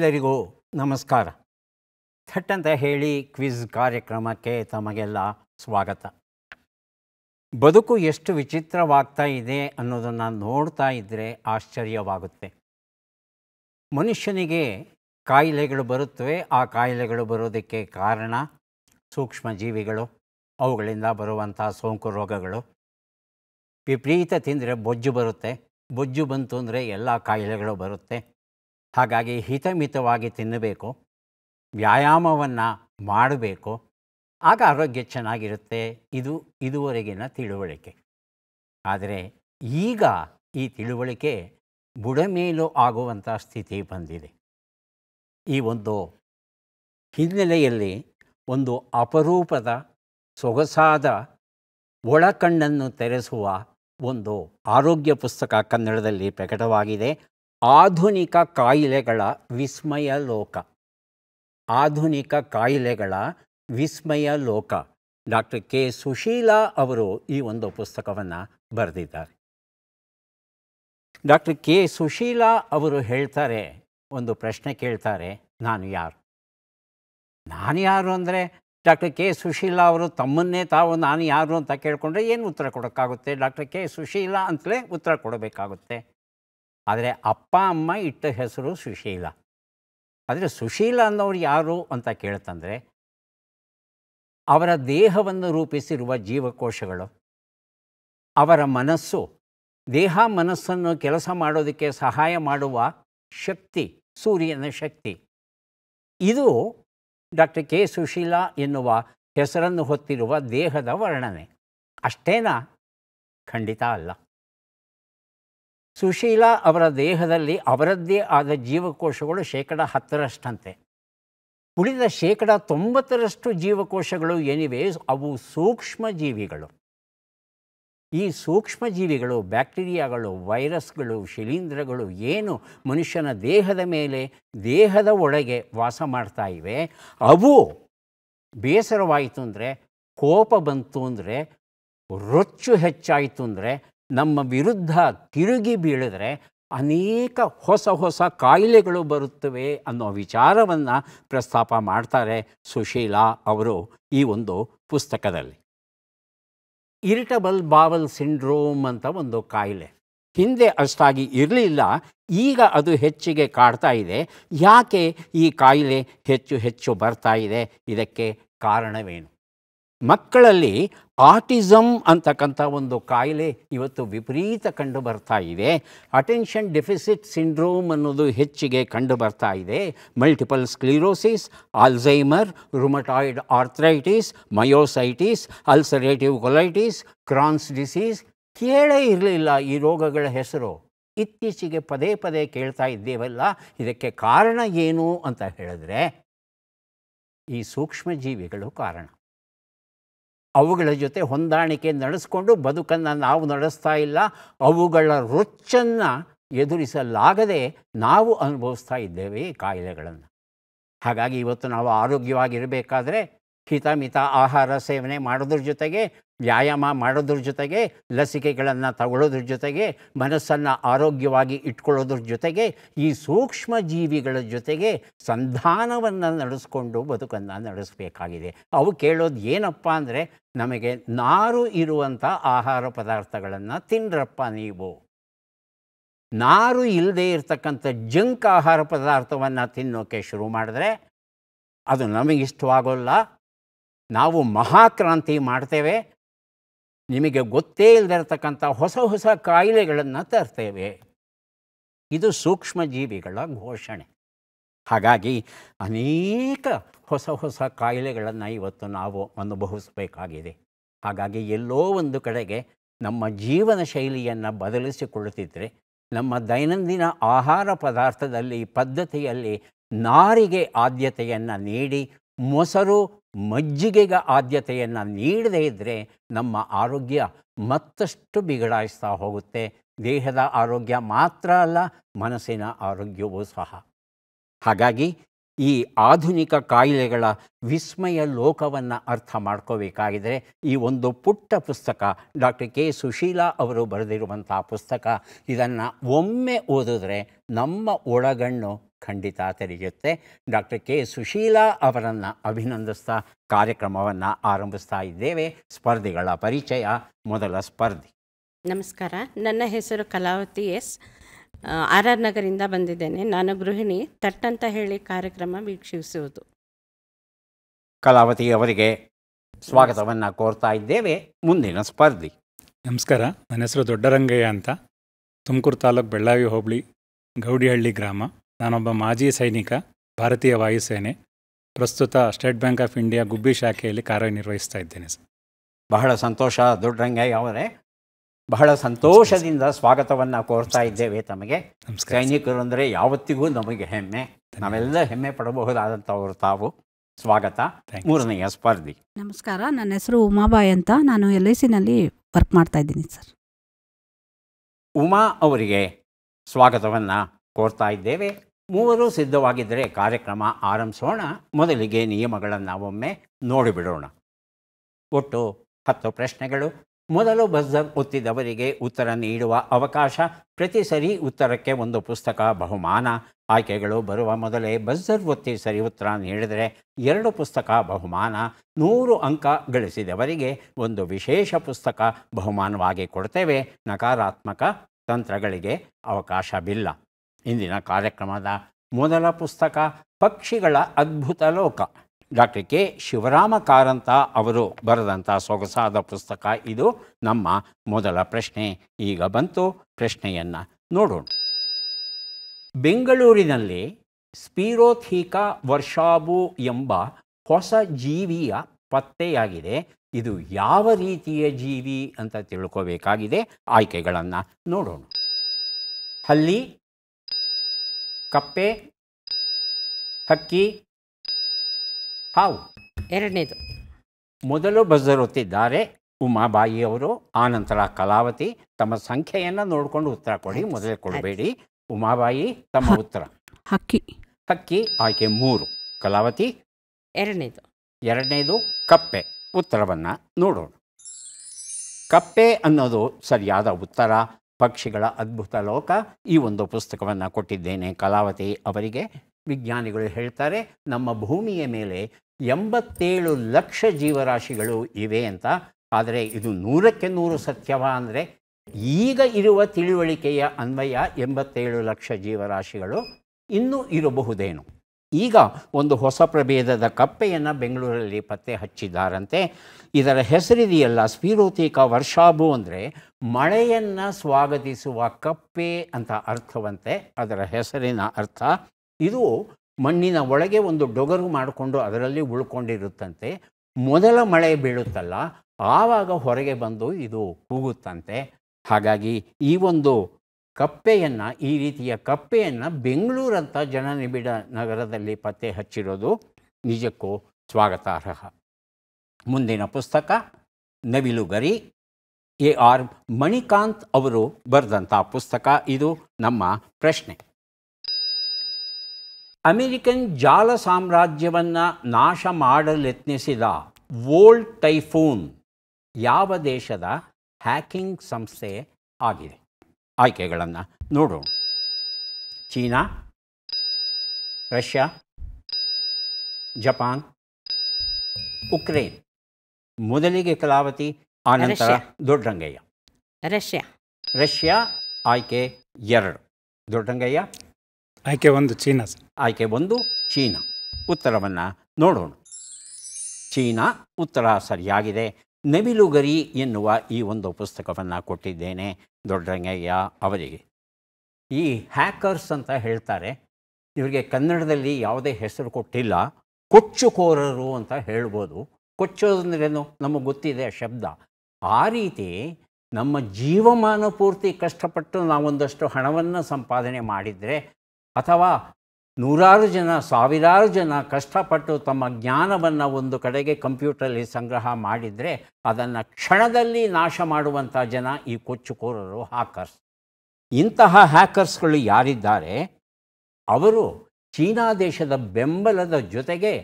ಎಲ್ಲರಿಗೂ ನಮಸ್ಕಾರ ಥಟ್ ಅಂತ ಹೇಳಿ ಕ್ವಿಜ್ ಕಾರ್ಯಕ್ರಮಕ್ಕೆ ತಮಗೆಲ್ಲ ಸ್ವಾಗತ ಬದುಕು ಎಷ್ಟು ವಿಚಿತ್ರವಾಗ್ತಾ ಇದೆ ಅನ್ನೋದನ್ನು ನೋಡ್ತಾ ಇದ್ದರೆ ಆಶ್ಚರ್ಯವಾಗುತ್ತೆ ಮನುಷ್ಯನಿಗೆ ಕಾಯಿಲೆಗಳು ಬರುತ್ತವೆ ಆ ಕಾಯಿಲೆಗಳು ಬರೋದಕ್ಕೆ ಕಾರಣ ಸೂಕ್ಷ್ಮ ಜೀವಿಗಳು ಅವುಗಳಿಂದ ಬರುವಂಥ ಸೋಂಕು ರೋಗಗಳು ವಿಪರೀತ ತಿಂದರೆ ಬೊಜ್ಜು ಬರುತ್ತೆ ಬೊಜ್ಜು ಬಂತು ಅಂದರೆ ಎಲ್ಲ ಕಾಯಿಲೆಗಳು ಬರುತ್ತೆ ಹಾಗಾಗಿ ಹಿತಮಿತವಾಗಿ ತಿನ್ನಬೇಕು ವ್ಯಾಯಾಮವನ್ನು ಮಾಡಬೇಕು ಆಗ ಆರೋಗ್ಯ ಚೆನ್ನಾಗಿರುತ್ತೆ ಇದು ಇದುವರೆಗಿನ ತಿಳುವಳಿಕೆ ಆದರೆ ಈಗ ಈ ತಿಳುವಳಿಕೆ ಬುಡಮೇಲು ಆಗುವಂಥ ಸ್ಥಿತಿ ಬಂದಿದೆ ಈ ಒಂದು ಹಿನ್ನೆಲೆಯಲ್ಲಿ ಒಂದು ಅಪರೂಪದ ಸೊಗಸಾದ ಒಳಕಣ್ಣನ್ನು ತೆರೆಸುವ ಒಂದು ಆರೋಗ್ಯ ಪುಸ್ತಕ ಕನ್ನಡದಲ್ಲಿ ಪ್ರಕಟವಾಗಿದೆ ಆಧುನಿಕ ಕಾಯಿಲೆಗಳ ವಿಸ್ಮಯ ಲೋಕ ಆಧುನಿಕ ಕಾಯಿಲೆಗಳ ವಿಸ್ಮಯ ಲೋಕ ಡಾಕ್ಟರ್ ಕೆ ಸುಶೀಲಾ ಅವರು ಈ ಒಂದು ಪುಸ್ತಕವನ್ನು ಬರೆದಿದ್ದಾರೆ ಡಾಕ್ಟರ್ ಕೆ ಸುಶೀಲಾ ಅವರು ಹೇಳ್ತಾರೆ ಒಂದು ಪ್ರಶ್ನೆ ಕೇಳ್ತಾರೆ ನಾನು ಯಾರು ನಾನು ಯಾರು ಅಂದರೆ ಡಾಕ್ಟರ್ ಕೆ ಸುಶೀಲಾ ಅವರು ತಮ್ಮನ್ನೇ ತಾವು ನಾನು ಯಾರು ಅಂತ ಕೇಳಿಕೊಂಡ್ರೆ ಏನು ಉತ್ತರ ಕೊಡೋಕ್ಕಾಗುತ್ತೆ ಡಾಕ್ಟರ್ ಕೆ ಸುಶೀಲಾ ಅಂತಲೇ ಉತ್ತರ ಕೊಡಬೇಕಾಗುತ್ತೆ ಆದರೆ ಅಪ್ಪ ಅಮ್ಮ ಇಟ್ಟ ಹೆಸರು ಸುಶೀಲ ಆದರೆ ಸುಶೀಲ ಅನ್ನೋರು ಯಾರು ಅಂತ ಕೇಳ್ತಂದರೆ ಅವರ ದೇಹವನ್ನು ರೂಪಿಸಿರುವ ಜೀವಕೋಶಗಳು ಅವರ ಮನಸ್ಸು ದೇಹ ಮನಸ್ಸನ್ನು ಕೆಲಸ ಮಾಡೋದಕ್ಕೆ ಸಹಾಯ ಮಾಡುವ ಶಕ್ತಿ ಸೂರ್ಯನ ಶಕ್ತಿ ಇದು ಡಾಕ್ಟರ್ ಕೆ ಸುಶೀಲ ಎನ್ನುವ ಹೆಸರನ್ನು ಹೊತ್ತಿರುವ ದೇಹದ ವರ್ಣನೆ ಅಷ್ಟೇನಾ ಖಂಡಿತ ಅಲ್ಲ ಸುಶೀಲ ಅವರ ದೇಹದಲ್ಲಿ ಅವರದ್ದೇ ಆದ ಜೀವಕೋಶಗಳು ಶೇಕಡ ಹತ್ತರಷ್ಟಂತೆ ಉಳಿದ ಶೇಕಡ ತೊಂಬತ್ತರಷ್ಟು ಜೀವಕೋಶಗಳು ಏನಿವೆ ಅವು ಸೂಕ್ಷ್ಮ ಜೀವಿಗಳು ಈ ಸೂಕ್ಷ್ಮ ಜೀವಿಗಳು ಬ್ಯಾಕ್ಟೀರಿಯಾಗಳು ವೈರಸ್ಗಳು ಶಿಲೀಂಧ್ರಗಳು ಏನು ಮನುಷ್ಯನ ದೇಹದ ಮೇಲೆ ದೇಹದ ಒಳಗೆ ವಾಸ ಮಾಡ್ತಾ ಇವೆ ಅವು ಬೇಸರವಾಯಿತು ಅಂದರೆ ಕೋಪ ಬಂತು ಅಂದರೆ ರೊಚ್ಚು ಹೆಚ್ಚಾಯಿತು ಅಂದರೆ ನಮ್ಮ ವಿರುದ್ಧ ತಿರುಗಿ ಬೀಳಿದ್ರೆ ಅನೇಕ ಹೊಸ ಹೊಸ ಕಾಯಿಲೆಗಳು ಬರುತ್ತವೆ ಅನ್ನೋ ವಿಚಾರವನ್ನು ಪ್ರಸ್ತಾಪ ಮಾಡ್ತಾರೆ ಸುಶೀಲಾ ಅವರು ಈ ಒಂದು ಪುಸ್ತಕದಲ್ಲಿ ಇರಿಟಬಲ್ ಬಾವಲ್ ಸಿಂಡ್ರೋಮ್ ಅಂತ ಒಂದು ಕಾಯಿಲೆ ಹಿಂದೆ ಅಷ್ಟಾಗಿ ಇರಲಿಲ್ಲ ಈಗ ಅದು ಹೆಚ್ಚಿಗೆ ಕಾಡ್ತಾ ಇದೆ ಯಾಕೆ ಈ ಕಾಯಿಲೆ ಹೆಚ್ಚು ಹೆಚ್ಚು ಬರ್ತಾ ಇದೆ ಇದಕ್ಕೆ ಕಾರಣವೇನು ಮಕ್ಕಳಲ್ಲಿ ಆಟಿಸಮ್ ಅಂತಕ್ಕಂಥ ಒಂದು ಕಾಯಿಲೆ ಇವತ್ತು ವಿಪರೀತ ಕಂಡು ಬರ್ತಾ ಇದೆ ಅಟೆನ್ಷನ್ ಡೆಫಿಸಿಟ್ ಸಿಂಡ್ರೋಮ್ ಅನ್ನೋದು ಹೆಚ್ಚಿಗೆ ಕಂಡು ಬರ್ತಾ ಇದೆ multiple sclerosis Alzheimer rheumatoid arthritis myositis ulcerative colitis Crohn's disease ಕೇಳೇ ಇರಲಿಲ್ಲ ಈ ರೋಗಗಳ ಹೆಸರು ಇತ್ತೀಚೆಗೆ ಪದೇ ಪದೇ ಕೇಳ್ತಾ ಇದ್ದೇವಲ್ಲ ಇದಕ್ಕೆ ಕಾರಣ ಏನು ಅಂತ ಹೇಳಿದ್ರೆ ಈ ಸೂಕ್ಷ್ಮಜೀವಿಗಳು ಕಾರಣ ಅವುಗಳ ಜೊತೆ ಹೊಂದಾಣಿಕೆ ನಡೆಸಿಕೊಂಡು ಬದುಕನ್ನು ನಾವು ನಡೆಸ್ತಾ ಇಲ್ಲ ಅವುಗಳ ರೊಚ್ಚನ್ನು ಎದುರಿಸಲಾಗದೆ ನಾವು ಅನುಭವಿಸ್ತಾ ಇದ್ದೇವೆ ಕಾಯಿಲೆಗಳನ್ನು ಹಾಗಾಗಿ ಇವತ್ತು ನಾವು ಆರೋಗ್ಯವಾಗಿರಬೇಕಾದ್ರೆ ಹಿತ ಮಿತ ಆಹಾರ ಸೇವನೆ ಮಾಡೋದ್ರ ಜೊತೆಗೆ ವ್ಯಾಯಾಮ ಮಾಡೋದ್ರ ಜೊತೆಗೆ ಲಸಿಕೆಗಳನ್ನು ತಗೊಳ್ಳೋದ್ರ ಜೊತೆಗೆ ಮನಸ್ಸನ್ನು ಆರೋಗ್ಯವಾಗಿ ಇಟ್ಕೊಳ್ಳೋದ್ರ ಜೊತೆಗೆ ಈ ಸೂಕ್ಷ್ಮ ಜೀವಿಗಳ ಜೊತೆಗೆ ಸಂಧಾನವನ್ನು ನಡೆಸ್ಕೊಂಡು ಬದುಕನ್ನು ನಡೆಸಬೇಕಾಗಿದೆ ಅವು ಕೇಳೋದು ಏನಪ್ಪ ಅಂದರೆ ನಮಗೆ ನಾರು ಇರುವಂಥ ಆಹಾರ ಪದಾರ್ಥಗಳನ್ನು ತಿನ್ನರಪ್ಪ ನೀವು ನಾರು ಇಲ್ಲದೆ ಇರತಕ್ಕಂಥ ಜಂಕ್ ಆಹಾರ ಪದಾರ್ಥವನ್ನು ತಿನ್ನೋಕ್ಕೆ ಶುರು ಮಾಡಿದ್ರೆ ಅದು ನಮಗಿಷ್ಟವಾಗೋಲ್ಲ ನಾವು ಮಹಾಕ್ರಾಂತಿ ಮಾಡ್ತೇವೆ ನಿಮಗೆ ಗೊತ್ತೇ ಇಲ್ಲದಿರತಕ್ಕಂಥ ಹೊಸ ಹೊಸ ಕಾಯಿಲೆಗಳನ್ನು ತರ್ತೇವೆ ಇದು ಸೂಕ್ಷ್ಮ ಜೀವಿಗಳ ಘೋಷಣೆ ಹಾಗಾಗಿ ಅನೇಕ ಹೊಸ ಹೊಸ ಕಾಯಿಲೆಗಳನ್ನು ಇವತ್ತು ನಾವು ಅನುಭವಿಸಬೇಕಾಗಿದೆ ಹಾಗಾಗಿ ಎಲ್ಲೋ ಒಂದು ಕಡೆಗೆ ನಮ್ಮ ಜೀವನ ಶೈಲಿಯನ್ನು ಬದಲಿಸಿಕೊಳ್ಳುತ್ತಿದ್ದರೆ ನಮ್ಮ ದೈನಂದಿನ ಆಹಾರ ಪದಾರ್ಥದಲ್ಲಿ ಪದ್ಧತಿಯಲ್ಲಿ ನಾರಿಗೆ ಆದ್ಯತೆಯನ್ನು ನೀಡಿ ಮೊಸರು ಮಜ್ಜಿಗೆಗ ಆದ್ಯತೆಯನ್ನು ನೀಡದೇ ಇದ್ದರೆ ನಮ್ಮ ಆರೋಗ್ಯ ಮತ್ತಷ್ಟು ಬಿಗಡಾಯಿಸ್ತಾ ಹೋಗುತ್ತೆ ದೇಹದ ಆರೋಗ್ಯ ಮಾತ್ರ ಅಲ್ಲ ಮನಸ್ಸಿನ ಆರೋಗ್ಯವೂ ಸಹ ಹಾಗಾಗಿ ಈ ಆಧುನಿಕ ಕಾಯಿಲೆಗಳ ವಿಸ್ಮಯ ಲೋಕವನ್ನು ಅರ್ಥ ಮಾಡ್ಕೋಬೇಕಾಗಿದ್ರೆ ಈ ಒಂದು ಪುಟ್ಟ ಪುಸ್ತಕ ಡಾಕ್ಟರ್ ಕೆ ಸುಶೀಲಾ ಅವರು ಬರೆದಿರುವಂಥ ಪುಸ್ತಕ ಇದನ್ನು ಒಮ್ಮೆ ಓದಿದ್ರೆ ನಮ್ಮ ಒಳಗಣ್ಣು ಖಂಡಿತ ತೆರೆಯುತ್ತೆ ಡಾಕ್ಟರ್ ಕೆ ಸುಶೀಲಾ ಅವರನ್ನು ಅಭಿನಂದಿಸ್ತಾ ಕಾರ್ಯಕ್ರಮವನ್ನು ಆರಂಭಿಸ್ತಾ ಇದ್ದೇವೆ ಸ್ಪರ್ಧಿಗಳ ಪರಿಚಯ ಮೊದಲ ಸ್ಪರ್ಧಿ ನಮಸ್ಕಾರ ನನ್ನ ಹೆಸರು ಕಲಾವತಿ ಎಸ್ ಆರ್ ಆರ್ ನಗರಿಂದ ಬಂದಿದ್ದೇನೆ ನಾನು ಗೃಹಿಣಿ ತಟ್ಟಂತ ಹೇಳಿ ಕಾರ್ಯಕ್ರಮ ವೀಕ್ಷಿಸುವುದು ಕಲಾವತಿ ಅವರಿಗೆ ಸ್ವಾಗತವನ್ನು ಕೋರ್ತಾ ಇದ್ದೇವೆ ಮುಂದಿನ ಸ್ಪರ್ಧಿ ನಮಸ್ಕಾರ ನನ್ನ ಹೆಸರು ದೊಡ್ಡರಂಗಯ್ಯ ಅಂತ ತುಮಕೂರು ತಾಲೂಕು ಬೆಳ್ಳಾವಿ ಹೋಬಳಿ ಗೌಡಿಹಳ್ಳಿ ಗ್ರಾಮ ನಾನೊಬ್ಬ ಮಾಜಿ ಸೈನಿಕ ಭಾರತೀಯ ವಾಯುಸೇನೆ ಪ್ರಸ್ತುತ State Bank of India Gubbi ಶಾಖೆಯಲ್ಲಿ ಕಾರ್ಯನಿರ್ವಹಿಸ್ತಾ ಇದ್ದೇನೆ ಸರ್ ಬಹಳ ಸಂತೋಷ ದೊಡ್ಡರಂಗಯ್ಯ ಅವರೇ ಬಹಳ ಸಂತೋಷದಿಂದ ಸ್ವಾಗತವನ್ನು ಕೋರ್ತಾ ಇದ್ದೇವೆ ತಮಗೆ ಸೈನಿಕರು ಅಂದರೆ ಯಾವತ್ತಿಗೂ ನಮಗೆ ಹೆಮ್ಮೆ ನಾವೆಲ್ಲ ಹೆಮ್ಮೆ ಪಡಬಹುದಾದಂಥವರು ತಾವು ಸ್ವಾಗತ ಮೂರನೆಯ ಸ್ಪರ್ಧಿ ನಮಸ್ಕಾರ ನನ್ನ ಹೆಸರು ಉಮಾಬಾಯಿ ಅಂತ ನಾನು ಎಲ್ ಐ ಸಿನಲ್ಲಿ ವರ್ಕ್ ಮಾಡ್ತಾ ಇದ್ದೀನಿ ಸರ್ ಉಮಾ ಅವರಿಗೆ ಸ್ವಾಗತವನ್ನು ಕೋರ್ತಾ ಇದ್ದೇವೆ ಮೂವರು ಸಿದ್ಧವಾಗಿದ್ದರೆ ಕಾರ್ಯಕ್ರಮ ಆರಂಭಿಸೋಣ ಮೊದಲಿಗೆ ನಿಯಮಗಳನ್ನು ಒಮ್ಮೆ ನೋಡಿಬಿಡೋಣ ಒಟ್ಟು ಹತ್ತು ಪ್ರಶ್ನೆಗಳು ಮೊದಲು ಬಜರ್ ಒತ್ತಿದವರಿಗೆ ಉತ್ತರ ನೀಡುವ ಅವಕಾಶ ಪ್ರತಿ ಸರಿ ಉತ್ತರಕ್ಕೆ ಒಂದು ಪುಸ್ತಕ ಬಹುಮಾನ ಆಯ್ಕೆಗಳು ಬರುವ ಮೊದಲೇ ಬಜರ್ ಒತ್ತಿ ಸರಿ ಉತ್ತರ ನೀಡಿದರೆ ಎರಡು ಪುಸ್ತಕ ಬಹುಮಾನ ನೂರು ಅಂಕ ಗಳಿಸಿದವರಿಗೆ ಒಂದು ವಿಶೇಷ ಪುಸ್ತಕ ಬಹುಮಾನವಾಗಿ ಕೊಡ್ತೇವೆ ನಕಾರಾತ್ಮಕ ತಂತ್ರಗಳಿಗೆ ಅವಕಾಶವಿಲ್ಲ ಇಂದಿನ ಕಾರ್ಯಕ್ರಮದ ಮೊದಲ ಪುಸ್ತಕ ಪಕ್ಷಿಗಳ ಅದ್ಭುತ ಲೋಕ ಡಾಕ್ಟರ್ ಕೆ ಶಿವರಾಮ ಕಾರಂತ ಅವರು ಬರೆದಂಥ ಸೊಗಸಾದ ಪುಸ್ತಕ ಇದು ನಮ್ಮ ಮೊದಲ ಪ್ರಶ್ನೆ ಈಗ ಬಂತು ಪ್ರಶ್ನೆಯನ್ನು ನೋಡೋಣ ಬೆಂಗಳೂರಿನಲ್ಲಿ ಸ್ಪೀರೋಥೀಕ ವರ್ಷಾಬು ಎಂಬ ಹೊಸ ಜೀವಿಯ ಪತ್ತೆಯಾಗಿದೆ ಇದು ಯಾವ ರೀತಿಯ ಜೀವಿ ಅಂತ ತಿಳ್ಕೋಬೇಕಾಗಿದೆ ಆಯ್ಕೆಗಳನ್ನು ನೋಡೋಣ ಅಲ್ಲಿ ಕಪ್ಪೆ ಹಕ್ಕಿ ಹಾವು ಎರಡನೇದು ಮೊದಲು ಬಜರ್ ಒತ್ತಿದ್ದಾರೆ ಉಮಾಬಾಯಿಯವರು ನಂತರ ಕಲಾವತಿ ತಮ್ಮ ಸಂಖ್ಯೆಯನ್ನು ನೋಡಿಕೊಂಡು ಉತ್ತರ ಕೊಡಿ ಮೊದಲೇ ಕೊಡಬೇಡಿ ಉಮಾಬಾಯಿ ತಮ್ಮ ಉತ್ತರ ಹಕ್ಕಿ ಹಕ್ಕಿ ಆಯ್ಕೆ ಮೂರು ಕಲಾವತಿ ಎರಡನೇದು ಎರಡನೇದು ಕಪ್ಪೆ ಉತ್ತರವನ್ನು ನೋಡೋಣ ಕಪ್ಪೆ ಅನ್ನೋದು ಸರಿಯಾದ ಉತ್ತರ ಪಕ್ಷಿಗಳ ಅದ್ಭುತ ಲೋಕ ಈ ಒಂದು ಪುಸ್ತಕವನ್ನು ಕೊಟ್ಟಿದ್ದೇನೆ ಕಲಾವತಿ ಅವರಿಗೆ ವಿಜ್ಞಾನಿಗಳು ಹೇಳ್ತಾರೆ ನಮ್ಮ ಭೂಮಿಯ ಮೇಲೆ ಎಂಬತ್ತೇಳು ಲಕ್ಷ ಜೀವರಾಶಿಗಳು ಇವೆ ಅಂತ ಆದರೆ ಇದು ನೂರಕ್ಕೆ ನೂರು ಸತ್ಯವ ಅಂದರೆ ಈಗ ಇರುವ ತಿಳುವಳಿಕೆಯ ಅನ್ವಯ ಎಂಬತ್ತೇಳು ಲಕ್ಷ ಜೀವರಾಶಿಗಳು ಇನ್ನೂ ಇರಬಹುದೇನು ಈಗ ಒಂದು ಹೊಸ ಪ್ರಭೇದದ ಕಪ್ಪೆಯನ್ನು ಬೆಂಗಳೂರಲ್ಲಿ ಪತ್ತೆ ಹಚ್ಚಿದ್ದಾರಂತೆ ಇದರ ಹೆಸರಿದೆಯಲ್ಲ ಸ್ಫೀರೋತೀಕ ವರ್ಷಾಭು ಅಂದರೆ ಮಳೆಯನ್ನು ಸ್ವಾಗತಿಸುವ ಕಪ್ಪೆ ಅಂತ ಅರ್ಥವಂತೆ ಅದರ ಹೆಸರಿನ ಅರ್ಥ ಇದು ಮಣ್ಣಿನ ಒಳಗೆ ಒಂದು ಡೊಗರು ಮಾಡಿಕೊಂಡು ಅದರಲ್ಲಿ ಉಳ್ಕೊಂಡಿರುತ್ತಂತೆ ಮೊದಲ ಮಳೆ ಬೀಳುತ್ತಲ್ಲ ಆವಾಗ ಹೊರಗೆ ಬಂದು ಇದು ಕೂಗುತ್ತಂತೆ ಹಾಗಾಗಿ ಈ ಒಂದು ಕಪ್ಪೆಯನ್ನು ಈ ರೀತಿಯ ಕಪ್ಪೆಯನ್ನು ಬೆಂಗಳೂರಂಥ ಜನನಿಬಿಡ ನಗರದಲ್ಲಿ ಪತ್ತೆ ಹಚ್ಚಿರೋದು ನಿಜಕ್ಕೂ ಸ್ವಾಗತಾರ್ಹ ಮುಂದಿನ ಪುಸ್ತಕ ನವಿಲುಗರಿ ಎ ಆರ್ ಮಣಿಕಾಂತ್ ಅವರು ಬರೆದಂಥ ಪುಸ್ತಕ ಇದು ನಮ್ಮ ಪ್ರಶ್ನೆ ಅಮೆರಿಕನ್ ಜಾಲ ಸಾಮ್ರಾಜ್ಯವನ್ನು ನಾಶ ಮಾಡಲೆತ್ನಿಸಿದ ವೋಲ್ಡ್ ಟೈಫೂನ್ ಯಾವ ದೇಶದ ಹ್ಯಾಕಿಂಗ್ ಸಂಸ್ಥೆ ಆಗಿದೆ ಆಯ್ಕೆಗಳನ್ನು ನೋಡೋಣ ಚೀನಾ ರಷ್ಯಾ ಜಪಾನ್ ಉಕ್ರೇನ್ ಮೊದಲಿಗೆ ಕಲಾವತಿ ಆನಂತರ ದೊಡ್ಡಂಗಯ್ಯ ರಷ್ಯಾ ರಷ್ಯಾ ಆಯ್ಕೆ ಎರಡು ದೊಡ್ಡಂಗಯ್ಯ ಆಯ್ಕೆ ಒಂದು ಚೀನಾ ಆಯ್ಕೆ ಒಂದು ಚೀನಾ ಉತ್ತರವನ್ನು ನೋಡೋಣ ಚೀನಾ ಉತ್ತರ ಸರಿಯಾಗಿದೆ ನವಿಲುಗರಿ ಎನ್ನುವ ಈ ಒಂದು ಪುಸ್ತಕವನ್ನು ಕೊಟ್ಟಿದ್ದೇನೆ ದೊಡ್ಡರಂಗಯ್ಯ ಅವರಿಗೆ ಈ ಹ್ಯಾಕರ್ಸ್ ಅಂತ ಹೇಳ್ತಾರೆ ಇವರಿಗೆ ಕನ್ನಡದಲ್ಲಿ ಯಾವುದೇ ಹೆಸರು ಕೊಟ್ಟಿಲ್ಲ ಕೊಚ್ಚುಕೋರರು ಅಂತ ಹೇಳ್ಬೋದು ಕೊಚ್ಚೋದಂದ್ರೇನು ನಮಗೆ ಗೊತ್ತಿದೆ ಆ ಶಬ್ದ ಆ ರೀತಿ ನಮ್ಮ ಜೀವಮಾನ ಪೂರ್ತಿ ಕಷ್ಟಪಟ್ಟು ನಾವೊಂದಷ್ಟು ಹಣವನ್ನು ಸಂಪಾದನೆ ಮಾಡಿದರೆ ಅಥವಾ ನೂರಾರು ಜನ ಸಾವಿರಾರು ಜನ ಕಷ್ಟಪಟ್ಟು ತಮ್ಮ ಜ್ಞಾನವನ್ನು ಒಂದು ಕಡೆಗೆ ಕಂಪ್ಯೂಟರಲ್ಲಿ ಸಂಗ್ರಹ ಮಾಡಿದರೆ ಅದನ್ನು ಕ್ಷಣದಲ್ಲಿ ನಾಶ ಮಾಡುವಂಥ ಜನ ಈ ಕೊಚ್ಚುಕೋರರು ಹ್ಯಾಕರ್ಸ್ ಇಂತಹ ಹ್ಯಾಕರ್ಸ್ಗಳು ಯಾರಿದ್ದಾರೆ ಅವರು ಚೀನಾ ದೇಶದ ಬೆಂಬಲದ ಜೊತೆಗೆ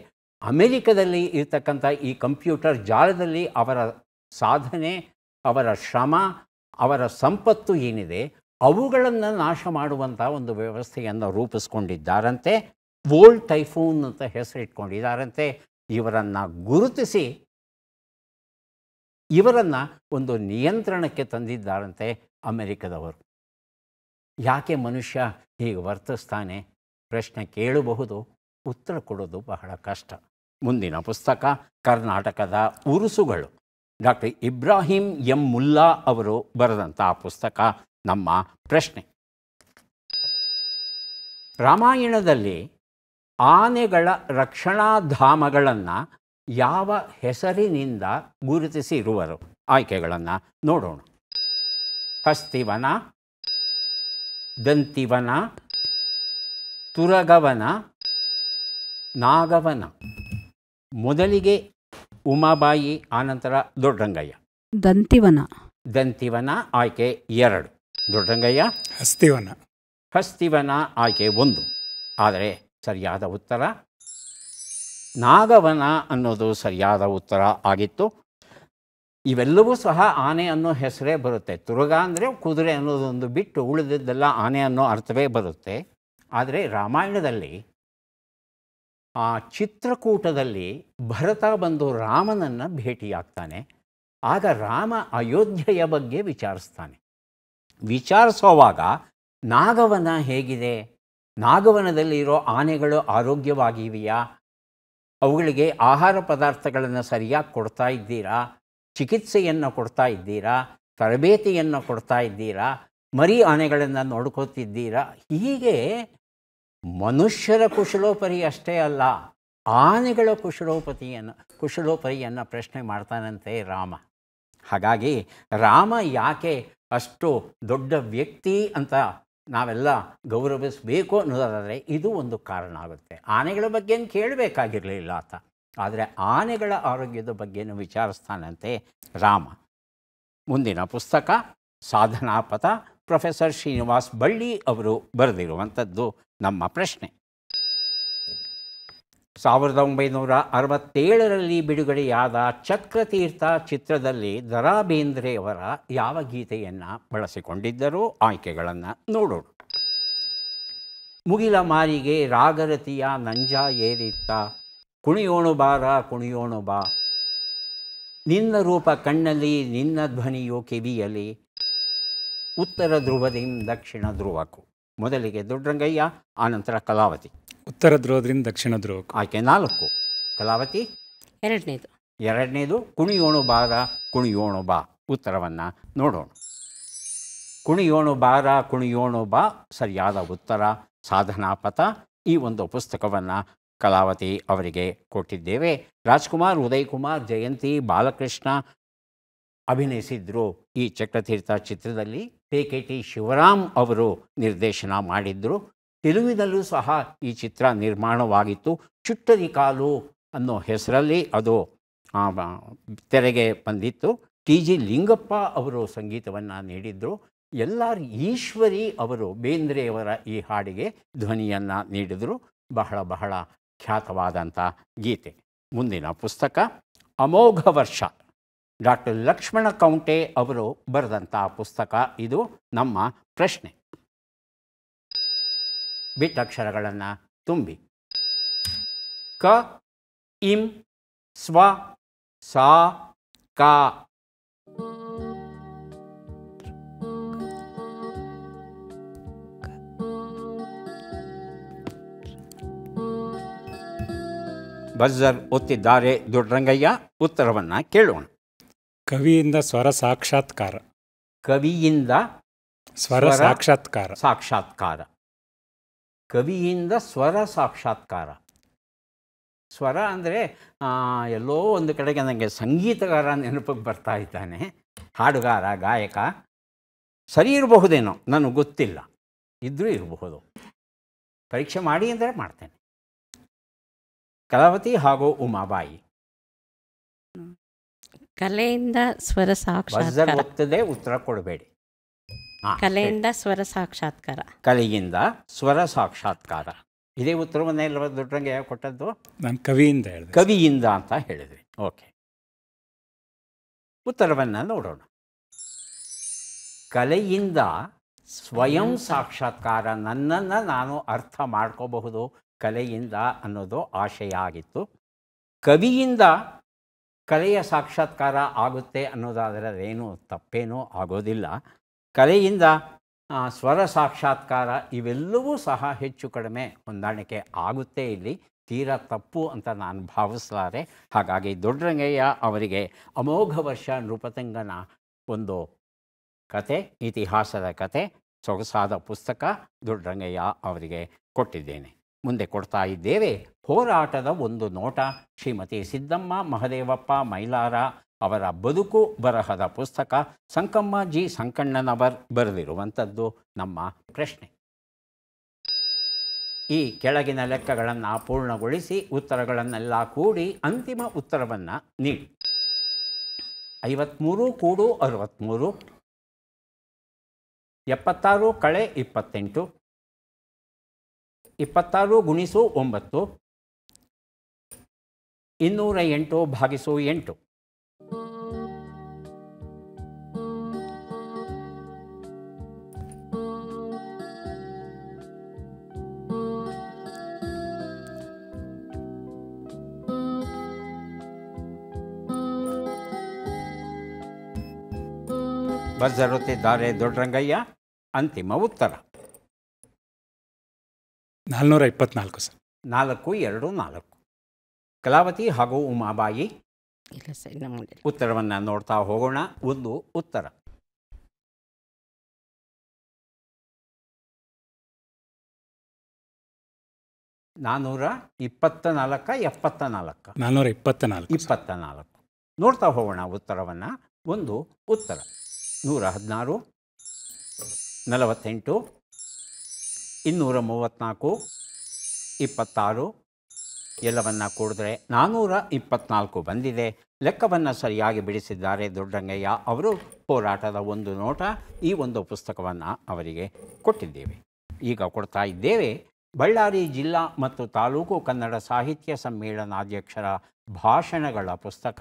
ಅಮೆರಿಕದಲ್ಲಿ ಇರ್ತಕ್ಕಂಥ ಈ ಕಂಪ್ಯೂಟರ್ ಜಾಲದಲ್ಲಿ ಅವರ ಸಾಧನೆ ಅವರ ಶ್ರಮ ಅವರ ಸಂಪತ್ತು ಏನಿದೆ ಅವುಗಳನ್ನು ನಾಶ ಮಾಡುವಂಥ ಒಂದು ವ್ಯವಸ್ಥೆಯನ್ನು ರೂಪಿಸ್ಕೊಂಡಿದ್ದಾರಂತೆ ವೋಲ್ಡ್ ಟೈಫೂನ್ ಅಂತ ಹೆಸರಿಟ್ಕೊಂಡಿದ್ದಾರಂತೆ ಇವರನ್ನು ಗುರುತಿಸಿ ಇವರನ್ನು ಒಂದು ನಿಯಂತ್ರಣಕ್ಕೆ ತಂದಿದ್ದಾರಂತೆ ಅಮೆರಿಕದವರು ಯಾಕೆ ಮನುಷ್ಯ ಹೀಗೆ ವರ್ತಿಸ್ತಾನೆ ಪ್ರಶ್ನೆ ಕೇಳಬಹುದು ಉತ್ತರ ಕೊಡೋದು ಬಹಳ ಕಷ್ಟ ಮುಂದಿನ ಪುಸ್ತಕ ಕರ್ನಾಟಕದ ಉರುಸುಗಳು ಡಾಕ್ಟರ್ ಇಬ್ರಾಹಿಂ ಎಂ ಮುಲ್ಲಾ ಅವರು ಬರೆದಂಥ ಪುಸ್ತಕ ನಮ್ಮ ಪ್ರಶ್ನೆ ರಾಮಾಯಣದಲ್ಲಿ ಆನೆಗಳ ರಕ್ಷಣಾ ರಕ್ಷಣಾಧಾಮಗಳನ್ನು ಯಾವ ಹೆಸರಿನಿಂದ ಗುರುತಿಸಿ ಇರುವರು ಆಯ್ಕೆಗಳನ್ನು ನೋಡೋಣ ಹಸ್ತಿವನ ದಂತಿವನ ತುರಗವನ ನಾಗವನ ಮೊದಲಿಗೆ ಉಮಾಬಾಯಿ ಆನಂತರ ದೊಡ್ಡಂಗಯ್ಯ ದಂತಿವನ ದಂತಿವನ ಆಯ್ಕೆ ಎರಡು ದೊಡ್ಡಂಗಯ್ಯ ಹಸ್ತಿವನ ಹಸ್ತಿವನ ಆಯ್ಕೆ ಒಂದು ಆದರೆ ಸರಿಯಾದ ಉತ್ತರ ನಾಗವನ ಅನ್ನೋದು ಸರಿಯಾದ ಉತ್ತರ ಆಗಿತ್ತು ಇವೆಲ್ಲವೂ ಸಹ ಆನೆ ಅನ್ನೋ ಹೆಸರೇ ಬರುತ್ತೆ ತುರುಗ ಅಂದರೆ ಕುದುರೆ ಅನ್ನೋದೊಂದು ಬಿಟ್ಟು ಉಳಿದಿದ್ದೆಲ್ಲ ಆನೆ ಅನ್ನೋ ಅರ್ಥವೇ ಬರುತ್ತೆ ಆದರೆ ರಾಮಾಯಣದಲ್ಲಿ ಆ ಚಿತ್ರಕೂಟದಲ್ಲಿ ಭರತ ಬಂದು ರಾಮನನ್ನು ಭೇಟಿಯಾಗ್ತಾನೆ ಆಗ ರಾಮ ಅಯೋಧ್ಯೆಯ ಬಗ್ಗೆ ವಿಚಾರಿಸ್ತಾನೆ ವಿಚಾರಿಸೋವಾಗ ನಾಗವನ ಹೇಗಿದೆ ನಾಗವನದಲ್ಲಿರೋ ಆನೆಗಳು ಆರೋಗ್ಯವಾಗಿವೆಯಾ ಅವುಗಳಿಗೆ ಆಹಾರ ಪದಾರ್ಥಗಳನ್ನು ಸರಿಯಾಗಿ ಕೊಡ್ತಾ ಇದ್ದೀರಾ ಚಿಕಿತ್ಸೆಯನ್ನು ಕೊಡ್ತಾ ಇದ್ದೀರಾ ತರಬೇತಿಯನ್ನು ಕೊಡ್ತಾ ಇದ್ದೀರಾ ಮರಿ ಆನೆಗಳನ್ನು ನೋಡ್ಕೋತಿದ್ದೀರಾ ಹೀಗೆ ಮನುಷ್ಯರ ಕುಶಲೋಪರಿ ಅಷ್ಟೇ ಅಲ್ಲ ಆನೆಗಳ ಕುಶಲೋಪತಿಯನ್ನು ಕುಶಲೋಪರಿಯನ್ನು ಪ್ರಶ್ನೆ ಮಾಡ್ತಾನಂತೆ ರಾಮ ಹಾಗಾಗಿ ರಾಮ ಯಾಕೆ ಅಷ್ಟು ದೊಡ್ಡ ವ್ಯಕ್ತಿ ಅಂತ ನಾವೆಲ್ಲ ಗೌರವಿಸಬೇಕು ಅನ್ನೋದಾದರೆ ಇದು ಒಂದು ಕಾರಣ ಆಗುತ್ತೆ ಆನೆಗಳ ಬಗ್ಗೆನು ಕೇಳಬೇಕಾಗಿರಲಿಲ್ಲ ಆತ ಆದರೆ ಆನೆಗಳ ಆರೋಗ್ಯದ ಬಗ್ಗೆನು ವಿಚಾರಿಸ್ತಾನಂತೆ ರಾಮ ಮುಂದಿನ ಪುಸ್ತಕ ಸಾಧನಾಪಥ ಪ್ರೊಫೆಸರ್ ಶ್ರೀನಿವಾಸ್ ಬಳ್ಳಿ ಅವರು ಬರೆದಿರುವಂಥದ್ದು ನಮ್ಮ ಪ್ರಶ್ನೆ ಸಾವಿರದ ಒಂಬೈನೂರ ಅರವತ್ತೇಳರಲ್ಲಿ ಬಿಡುಗಡೆಯಾದ ಚಕ್ರತೀರ್ಥ ಚಿತ್ರದಲ್ಲಿ ದರಾ ಬೇಂದ್ರೆಯವರ ಯಾವ ಗೀತೆಯನ್ನು ಬಳಸಿಕೊಂಡಿದ್ದರೂ ಆಯ್ಕೆಗಳನ್ನು ನೋಡೋಣ ಮುಗಿಲ ಮಾರಿಗೆ ರಾಗರತಿಯ ನಂಜ ಏರಿತ್ತ ಕುಣಿಯೋಣು ಬಾರ ಕುಣಿಯೋಣು ಬಾ ನಿನ್ನ ರೂಪ ಕಣ್ಣಲ್ಲಿ ನಿನ್ನ ಧ್ವನಿಯು ಕಿವಿಯಲಿ ಉತ್ತರ ಧ್ರುವದಿಂದ ದಕ್ಷಿಣ ಧ್ರುವಕ್ಕೂ ಮೊದಲಿಗೆ ದೊಡ್ಡರಂಗಯ್ಯ ಆನಂತರ ಕಲಾವತಿ ಉತ್ತರ ಧ್ರುವದ್ರಿಂದ ದಕ್ಷಿಣ ಧ್ರುವಕ್ಕೆ ಆಕೆ ನಾಲ್ಕು ಕಲಾವತಿ ಎರಡನೇದು ಎರಡನೇದು ಕುಣಿಯೋಣು ಬಾರ ಕುಣಿಯೋಣು ಬಾ ಉತ್ತರವನ್ನು ನೋಡೋಣ ಕುಣಿಯೋಣು ಬಾರ ಕುಣಿಯೋಣು ಬಾ ಸರಿಯಾದ ಉತ್ತರ ಸಾಧನಾ ಪಥ ಈ ಒಂದು ಪುಸ್ತಕವನ್ನು ಕಲಾವತಿ ಅವರಿಗೆ ಕೊಟ್ಟಿದ್ದೇವೆ ರಾಜ್ಕುಮಾರ್ ಉದಯ್ ಕುಮಾರ್ ಜಯಂತಿ ಬಾಲಕೃಷ್ಣ ಅಭಿನಯಿಸಿದ್ರು ಈ ಚಕ್ರತೀರ್ಥ ಚಿತ್ರದಲ್ಲಿ ಕೆ ಟಿ ಶಿವರಾಮ್ ಅವರು ನಿರ್ದೇಶನ ಮಾಡಿದ್ದರು ತೆಲುಗಿನಲ್ಲೂ ಸಹ ಈ ಚಿತ್ರ ನಿರ್ಮಾಣವಾಗಿತ್ತು ಚುಟ್ಟರಿ ಕಾಲು ಅನ್ನೋ ಹೆಸರಲ್ಲಿ ಅದು ತೆರೆಗೆ ಬಂದಿತ್ತು ಟಿ ಜಿ ಲಿಂಗಪ್ಪ ಅವರು ಸಂಗೀತವನ್ನು ನೀಡಿದ್ದರು ಎಲ್ಲ ಈಶ್ವರಿ ಅವರು ಬೇಂದ್ರೆಯವರ ಈ ಹಾಡಿಗೆ ಧ್ವನಿಯನ್ನು ನೀಡಿದರು ಬಹಳ ಬಹಳ ಖ್ಯಾತವಾದಂಥ ಗೀತೆ ಮುಂದಿನ ಪುಸ್ತಕ ಅಮೋಘ ವರ್ಷ ಡಾಕ್ಟರ್ ಲಕ್ಷ್ಮಣ ಕೌಂಟೆ ಅವರು ಬರೆದಂಥ ಪುಸ್ತಕ ಇದು ನಮ್ಮ ಪ್ರಶ್ನೆ ಅಕ್ಷರಗಳನ್ನು ತುಂಬಿ ಕ ಇಂ ಸ್ವ ಸಾ ಕ ಬಜ್ಜರ್ ಒತ್ತಿದ್ದಾರೆ ದೊಡ್ಡರಂಗಯ್ಯ ಉತ್ತರವನ್ನು ಕೇಳೋಣ ಕವಿಯಿಂದ ಸ್ವರ ಸಾಕ್ಷಾತ್ಕಾರ ಕವಿಯಿಂದ ಸ್ವರ ಸಾಕ್ಷಾತ್ಕಾರ ಸಾಕ್ಷಾತ್ಕಾರ ಕವಿಯಿಂದ ಸ್ವರ ಸಾಕ್ಷಾತ್ಕಾರ ಸ್ವರ ಅಂದರೆ ಎಲ್ಲೋ ಒಂದು ಕಡೆಗೆ ನನಗೆ ಸಂಗೀತಗಾರ ನೆನಪಿಗೆ ಬರ್ತಾ ಇದ್ದಾನೆ ಹಾಡುಗಾರ ಗಾಯಕ ಸರಿ ಇರಬಹುದೇನೋ ನನಗೆ ಗೊತ್ತಿಲ್ಲ ಇದ್ದರೂ ಇರಬಹುದು ಪರೀಕ್ಷೆ ಮಾಡಿ ಅಂದರೆ ಮಾಡ್ತೇನೆ ಕಲಾವತಿ ಹಾಗೂ ಉಮಾಬಾಯಿ ಕಲೆಯಿಂದ ಸ್ವರ ಸಾಕ್ಷಾತ್ಕಾರ ಹೋಗ್ತದೆ ಉತ್ತರ ಕೊಡಬೇಡಿ ಕಲೆಯಿಂದ ಸ್ವರ ಸಾಕ್ಷಾತ್ಕಾರ ಕಲೆಯಿಂದ ಸ್ವರ ಸಾಕ್ಷಾತ್ಕಾರ ಇದೇ ಉತ್ತರವನ್ನ ಎಲ್ಲ ದೊಡ್ಡಂಗೆ ಕೊಟ್ಟದ್ದು ನಾನು ಕವಿಯಿಂದ ಹೇಳಿದೆ ಕವಿಯಿಂದ ಅಂತ ಹೇಳಿದ್ವಿ ಓಕೆ ಉತ್ತರವನ್ನ ನೋಡೋಣ ಕಲೆಯಿಂದ ಸ್ವಯಂ ಸಾಕ್ಷಾತ್ಕಾರ ನನ್ನನ್ನು ನಾನು ಅರ್ಥ ಮಾಡ್ಕೋಬಹುದು ಕಲೆಯಿಂದ ಅನ್ನೋದು ಆಶಯ ಆಗಿತ್ತು ಕವಿಯಿಂದ ಕಲೆಯ ಸಾಕ್ಷಾತ್ಕಾರ ಆಗುತ್ತೆ ಅನ್ನೋದಾದರೆ ಅದೇನು ತಪ್ಪೇನೂ ಆಗೋದಿಲ್ಲ ಕಲೆಯಿಂದ ಸ್ವರ ಸಾಕ್ಷಾತ್ಕಾರ ಇವೆಲ್ಲವೂ ಸಹ ಹೆಚ್ಚು ಕಡಿಮೆ ಹೊಂದಾಣಿಕೆ ಆಗುತ್ತೆ ಇಲ್ಲಿ ತೀರಾ ತಪ್ಪು ಅಂತ ನಾನು ಭಾವಿಸಲಾರೆ ಹಾಗಾಗಿ ದೊಡ್ಡರಂಗಯ್ಯ ಅವರಿಗೆ ಅಮೋಘ ವರ್ಷ ನೃಪತಂಗನ ಒಂದು ಕತೆ ಇತಿಹಾಸದ ಕತೆ ಸೊಗಸಾದ ಪುಸ್ತಕ ದೊಡ್ಡರಂಗಯ್ಯ ಅವರಿಗೆ ಕೊಟ್ಟಿದ್ದೇನೆ ಮುಂದೆ ಕೊಡ್ತಾ ಇದ್ದೇವೆ ಹೋರಾಟದ ಒಂದು ನೋಟ ಶ್ರೀಮತಿ ಸಿದ್ದಮ್ಮ ಮಹದೇವಪ್ಪ ಮೈಲಾರ ಅವರ ಬದುಕು ಬರಹದ ಪುಸ್ತಕ ಸಂಕಮ್ಮ ಜಿ ಸಂಕಣ್ಣನವರ್ ಬರೆದಿರುವಂಥದ್ದು ನಮ್ಮ ಪ್ರಶ್ನೆ ಈ ಕೆಳಗಿನ ಲೆಕ್ಕಗಳನ್ನು ಪೂರ್ಣಗೊಳಿಸಿ ಉತ್ತರಗಳನ್ನೆಲ್ಲ ಕೂಡಿ ಅಂತಿಮ ಉತ್ತರವನ್ನು ನೀಡಿ ಐವತ್ಮೂರು ಕೂಡು ಅರವತ್ತ್ಮೂರು ಎಪ್ಪತ್ತಾರು ಕಳೆ ಇಪ್ಪತ್ತೆಂಟು ಇಪ್ಪತ್ತಾರು ಗುಣಿಸು ಒಂಬತ್ತು ಇನ್ನೂರ ಎಂಟು ಭಾಗಿಸು ಎಂಟು ಬರ್ಜರುತ್ತಿದ್ದಾರೆ ದೊಡ್ಡರಂಗಯ್ಯ ಅಂತಿಮ ಉತ್ತರ ನಾಲ್ನೂರ ಇಪ್ಪತ್ನಾಲ್ಕು ಸರ್ ನಾಲ್ಕು ಎರಡು ನಾಲ್ಕು ಕಲಾವತಿ ಹಾಗೂ ಉಮಾಬಾಯಿ ಇಲ್ಲ ಉತ್ತರವನ್ನು ನೋಡ್ತಾ ಹೋಗೋಣ ಒಂದು ಉತ್ತರ ನಾನ್ನೂರ ಇಪ್ಪತ್ತ ನಾಲ್ಕ ಎಪ್ಪತ್ತ ನಾಲ್ಕ ನಾನ್ನೂರ ಇಪ್ಪತ್ತ ನಾಲ್ಕು ಇಪ್ಪತ್ತ ನಾಲ್ಕು ನೋಡ್ತಾ ಹೋಗೋಣ ಉತ್ತರವನ್ನು ಒಂದು ಉತ್ತರ ನೂರ ಹದಿನಾರು ನಲವತ್ತೆಂಟು ಇನ್ನೂರ ಮೂವತ್ತ್ನಾಲ್ಕು ಇಪ್ಪತ್ತಾರು ಎಲ್ಲವನ್ನು ಕೂಡಿದ್ರೆ ನಾನ್ನೂರ ಇಪ್ಪತ್ತ್ನಾಲ್ಕು ಬಂದಿದೆ ಲೆಕ್ಕವನ್ನು ಸರಿಯಾಗಿ ಬಿಡಿಸಿದ್ದಾರೆ ದೊಡ್ಡಂಗಯ್ಯ ಅವರು ಹೋರಾಟದ ಒಂದು ನೋಟ ಈ ಒಂದು ಪುಸ್ತಕವನ್ನು ಅವರಿಗೆ ಕೊಟ್ಟಿದ್ದೇವೆ ಈಗ ಕೊಡ್ತಾ ಇದ್ದೇವೆ ಬಳ್ಳಾರಿ ಜಿಲ್ಲಾ ಮತ್ತು ತಾಲೂಕು ಕನ್ನಡ ಸಾಹಿತ್ಯ ಸಮ್ಮೇಳನಾಧ್ಯಕ್ಷರ ಭಾಷಣಗಳ ಪುಸ್ತಕ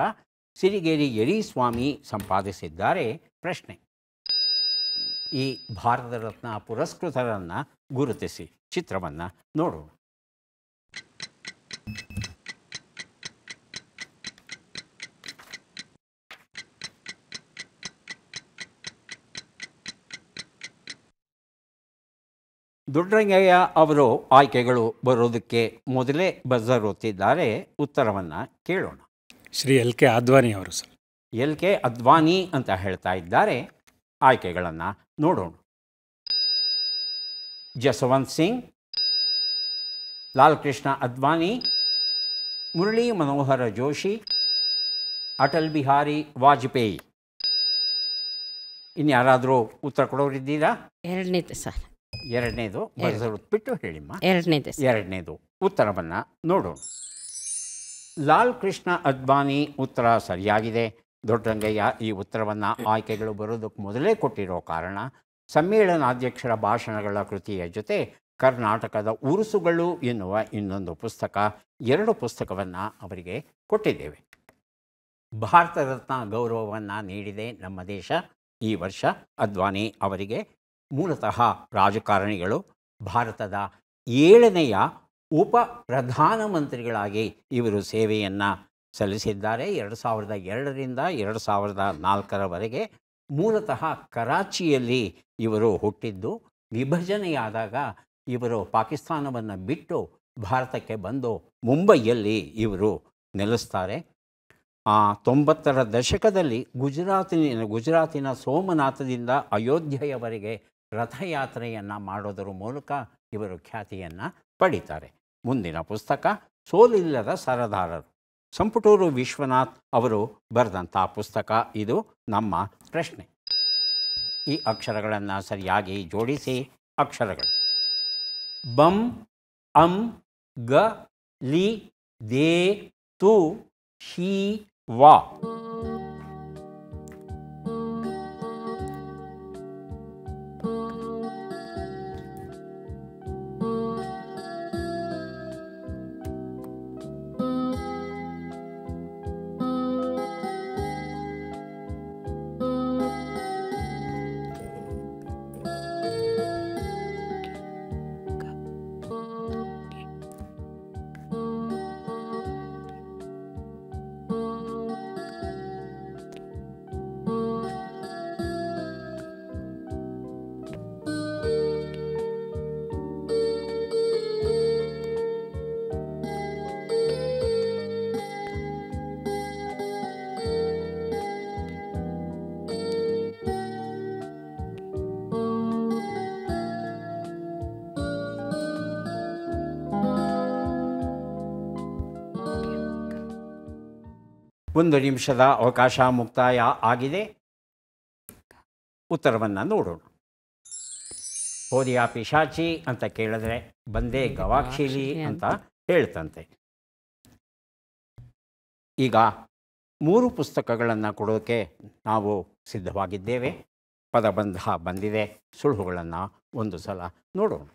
ಸಿರಿಗೇರಿ ಯರಿಸ್ವಾಮಿ ಸಂಪಾದಿಸಿದ್ದಾರೆ ಪ್ರಶ್ನೆ ಈ ಭಾರತ ರತ್ನ ಪುರಸ್ಕೃತರನ್ನು ಗುರುತಿಸಿ ಚಿತ್ರವನ್ನು ನೋಡೋಣ ದೊಡ್ಡರಂಗಯ್ಯ ಅವರು ಆಯ್ಕೆಗಳು ಬರೋದಕ್ಕೆ ಮೊದಲೇ ಬಜರ್ ಉತ್ತರವನ್ನು ಕೇಳೋಣ ಶ್ರೀ ಎಲ್ ಕೆ ಆದ್ವಾನಿ ಅವರು ಸರ್ ಎಲ್ ಕೆ ಅದ್ವಾನಿ ಅಂತ ಹೇಳ್ತಾ ಇದ್ದಾರೆ ಆಯ್ಕೆಗಳನ್ನು ನೋಡೋಣ ಜಸವಂತ್ ಸಿಂಗ್ ಲಾಲ್ ಕೃಷ್ಣ ಅದ್ವಾನಿ ಮುರಳಿ ಮನೋಹರ ಜೋಶಿ ಅಟಲ್ ಬಿಹಾರಿ ವಾಜಪೇಯಿ ಇನ್ಯಾರಾದರೂ ಉತ್ತರ ಕೊಡೋರಿದ್ದೀರಾ ಎರಡನೇದು ಸರ್ ಎರಡನೇದು ಬಿಟ್ಟು ಹೇಳಿಮ್ಮ ಎರಡನೇದು ಎರಡನೇದು ಉತ್ತರವನ್ನು ನೋಡೋಣ ಲಾಲ್ ಕೃಷ್ಣ ಅದ್ವಾನಿ ಉತ್ತರ ಸರಿಯಾಗಿದೆ ದೊಡ್ಡಂಗಯ್ಯ ಈ ಉತ್ತರವನ್ನು ಆಯ್ಕೆಗಳು ಬರೋದಕ್ಕೆ ಮೊದಲೇ ಕೊಟ್ಟಿರೋ ಕಾರಣ ಸಮ್ಮೇಳನಾಧ್ಯಕ್ಷರ ಭಾಷಣಗಳ ಕೃತಿಯ ಜೊತೆ ಕರ್ನಾಟಕದ ಉರುಸುಗಳು ಎನ್ನುವ ಇನ್ನೊಂದು ಪುಸ್ತಕ ಎರಡು ಪುಸ್ತಕವನ್ನು ಅವರಿಗೆ ಕೊಟ್ಟಿದ್ದೇವೆ ಭಾರತ ರತ್ನ ಗೌರವವನ್ನು ನೀಡಿದೆ ನಮ್ಮ ದೇಶ ಈ ವರ್ಷ ಅದ್ವಾನಿ ಅವರಿಗೆ ಮೂಲತಃ ರಾಜಕಾರಣಿಗಳು ಭಾರತದ ಏಳನೆಯ ಉಪ ಪ್ರಧಾನಮಂತ್ರಿಗಳಾಗಿ ಇವರು ಸೇವೆಯನ್ನು ಸಲ್ಲಿಸಿದ್ದಾರೆ ಎರಡು ಸಾವಿರದ ಎರಡರಿಂದ ಎರಡು ಸಾವಿರದ ನಾಲ್ಕರವರೆಗೆ ಮೂಲತಃ ಕರಾಚಿಯಲ್ಲಿ ಇವರು ಹುಟ್ಟಿದ್ದು ವಿಭಜನೆಯಾದಾಗ ಇವರು ಪಾಕಿಸ್ತಾನವನ್ನು ಬಿಟ್ಟು ಭಾರತಕ್ಕೆ ಬಂದು ಮುಂಬೈಯಲ್ಲಿ ಇವರು ನೆಲೆಸ್ತಾರೆ ತೊಂಬತ್ತರ ದಶಕದಲ್ಲಿ ಗುಜರಾತಿನ ಗುಜರಾತಿನ ಸೋಮನಾಥದಿಂದ ಅಯೋಧ್ಯೆಯವರೆಗೆ ರಥಯಾತ್ರೆಯನ್ನು ಮಾಡೋದರ ಮೂಲಕ ಇವರು ಖ್ಯಾತಿಯನ್ನು ಪಡಿತಾರೆ ಮುಂದಿನ ಪುಸ್ತಕ ಸೋಲಿಲ್ಲದ ಸರದಾರರು ಸಂಪುಟೂರು ವಿಶ್ವನಾಥ್ ಅವರು ಬರೆದಂಥ ಪುಸ್ತಕ ಇದು ನಮ್ಮ ಪ್ರಶ್ನೆ ಈ ಅಕ್ಷರಗಳನ್ನು ಸರಿಯಾಗಿ ಜೋಡಿಸಿ ಅಕ್ಷರಗಳು ಬಂ ಅಂ ಗ ಲಿ ದೇ ತು ಶಿ ವಾ ಒಂದು ನಿಮಿಷದ ಅವಕಾಶ ಮುಕ್ತಾಯ ಆಗಿದೆ ಉತ್ತರವನ್ನು ನೋಡೋಣ ಓದಿಯ ಪಿಶಾಚಿ ಅಂತ ಕೇಳಿದ್ರೆ ಬಂದೇ ಗವಾಕ್ಷಿಲಿ ಅಂತ ಹೇಳ್ತಂತೆ ಈಗ ಮೂರು ಪುಸ್ತಕಗಳನ್ನು ಕೊಡೋಕೆ ನಾವು ಸಿದ್ಧವಾಗಿದ್ದೇವೆ ಪದಬಂಧ ಬಂದಿದೆ ಸುಳ್ಳುಗಳನ್ನು ಒಂದು ಸಲ ನೋಡೋಣ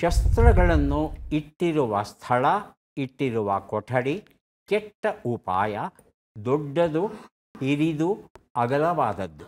ಶಸ್ತ್ರಗಳನ್ನು ಇಟ್ಟಿರುವ ಸ್ಥಳ ಇಟ್ಟಿರುವ ಕೊಠಡಿ ಕೆಟ್ಟ ಉಪಾಯ ದೊಡ್ಡದು ಹಿರಿದು ಅಗಲವಾದದ್ದು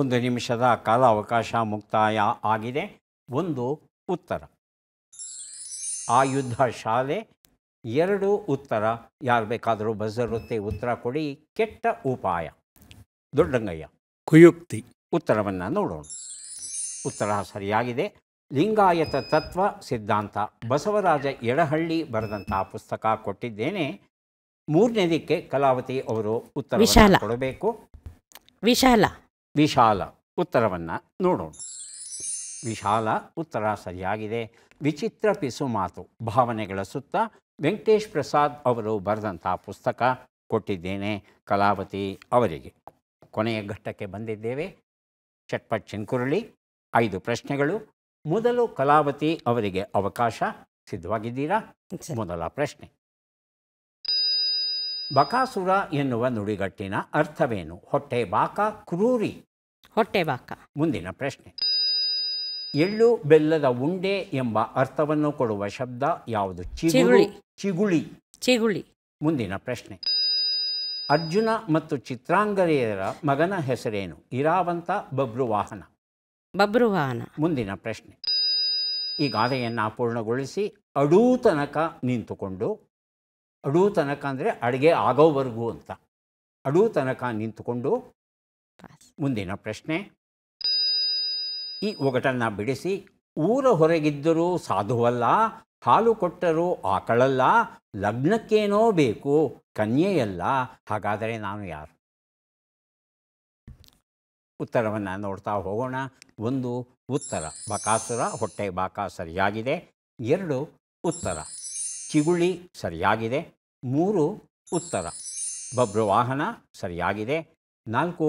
ಒಂದು ನಿಮಿಷದ ಕಾಲ ಅವಕಾಶ ಮುಕ್ತಾಯ ಆಗಿದೆ ಒಂದು ಉತ್ತರ ಆ ಯುದ್ಧ ಶಾಲೆ ಎರಡು ಉತ್ತರ ಯಾರು ಬೇಕಾದರೂ ಬಜರುತ್ತೆ ಉತ್ತರ ಕೊಡಿ ಕೆಟ್ಟ ಉಪಾಯ ದೊಡ್ಡಂಗಯ್ಯ ಕುಯುಕ್ತಿ ಉತ್ತರವನ್ನು ನೋಡೋಣ ಉತ್ತರ ಸರಿಯಾಗಿದೆ ಲಿಂಗಾಯತ ತತ್ವ ಸಿದ್ಧಾಂತ ಬಸವರಾಜ ಎಡಹಳ್ಳಿ ಬರೆದಂತಹ ಪುಸ್ತಕ ಕೊಟ್ಟಿದ್ದೇನೆ ಮೂರನೇದಕ್ಕೆ ಕಲಾವತಿ ಅವರು ಉತ್ತರ ಕೊಡಬೇಕು ವಿಶಾಲ ವಿಶಾಲ ಉತ್ತರವನ್ನು ನೋಡೋಣ ವಿಶಾಲ ಉತ್ತರ ಸರಿಯಾಗಿದೆ ವಿಚಿತ್ರ ಪಿಸು ಮಾತು ಭಾವನೆಗಳ ಸುತ್ತ ವೆಂಕಟೇಶ್ ಪ್ರಸಾದ್ ಅವರು ಬರೆದಂಥ ಪುಸ್ತಕ ಕೊಟ್ಟಿದ್ದೇನೆ ಕಲಾವತಿ ಅವರಿಗೆ ಕೊನೆಯ ಘಟ್ಟಕ್ಕೆ ಬಂದಿದ್ದೇವೆ ಚಟ್ಪಟ್ ಚಿನ್ಕುರಳಿ ಐದು ಪ್ರಶ್ನೆಗಳು ಮೊದಲು ಕಲಾವತಿ ಅವರಿಗೆ ಅವಕಾಶ ಸಿದ್ಧವಾಗಿದ್ದೀರಾ ಮೊದಲ ಪ್ರಶ್ನೆ ಬಕಾಸುರ ಎನ್ನುವ ನುಡಿಗಟ್ಟಿನ ಅರ್ಥವೇನು ಹೊಟ್ಟೆ ಬಾಕ ಕ್ರೂರಿ ಹೊಟ್ಟೆ ಬಾಕ ಮುಂದಿನ ಪ್ರಶ್ನೆ ಎಳ್ಳು ಬೆಲ್ಲದ ಉಂಡೆ ಎಂಬ ಅರ್ಥವನ್ನು ಕೊಡುವ ಶಬ್ದ ಯಾವುದು ಚಿಗುಳಿ ಚಿಗುಳಿ ಚಿಗುಳಿ ಮುಂದಿನ ಪ್ರಶ್ನೆ ಅರ್ಜುನ ಮತ್ತು ಚಿತ್ರಾಂಗದೆಯರ ಮಗನ ಹೆಸರೇನು ಇರಾವಂತ ಬಬ್ರುವಾಹನ ಬಬ್ರುವಾಹನ ಮುಂದಿನ ಪ್ರಶ್ನೆ ಈ ಗಾದೆಯನ್ನು ಪೂರ್ಣಗೊಳಿಸಿ ಅಡೂತನಕ ನಿಂತುಕೊಂಡು ಅಡು ತನಕ ಅಂದರೆ ಅಡುಗೆ ಆಗೋವರೆಗೂ ಅಂತ ಅಡು ತನಕ ನಿಂತುಕೊಂಡು ಮುಂದಿನ ಪ್ರಶ್ನೆ ಈ ಒಗಟನ್ನು ಬಿಡಿಸಿ ಊರ ಹೊರಗಿದ್ದರೂ ಸಾಧುವಲ್ಲ ಹಾಲು ಕೊಟ್ಟರೂ ಆಕಳಲ್ಲ ಲಗ್ನಕ್ಕೇನೋ ಬೇಕು ಕನ್ಯೆಯಲ್ಲ ಹಾಗಾದರೆ ನಾನು ಯಾರು ಉತ್ತರವನ್ನು ನೋಡ್ತಾ ಹೋಗೋಣ ಒಂದು ಉತ್ತರ ಬಕಾಸುರ ಹೊಟ್ಟೆ ಬಾಕ ಸರಿಯಾಗಿದೆ ಎರಡು ಉತ್ತರ ಚಿಗುಳಿ ಸರಿಯಾಗಿದೆ ಮೂರು ಉತ್ತರ ವಾಹನ ಸರಿಯಾಗಿದೆ ನಾಲ್ಕು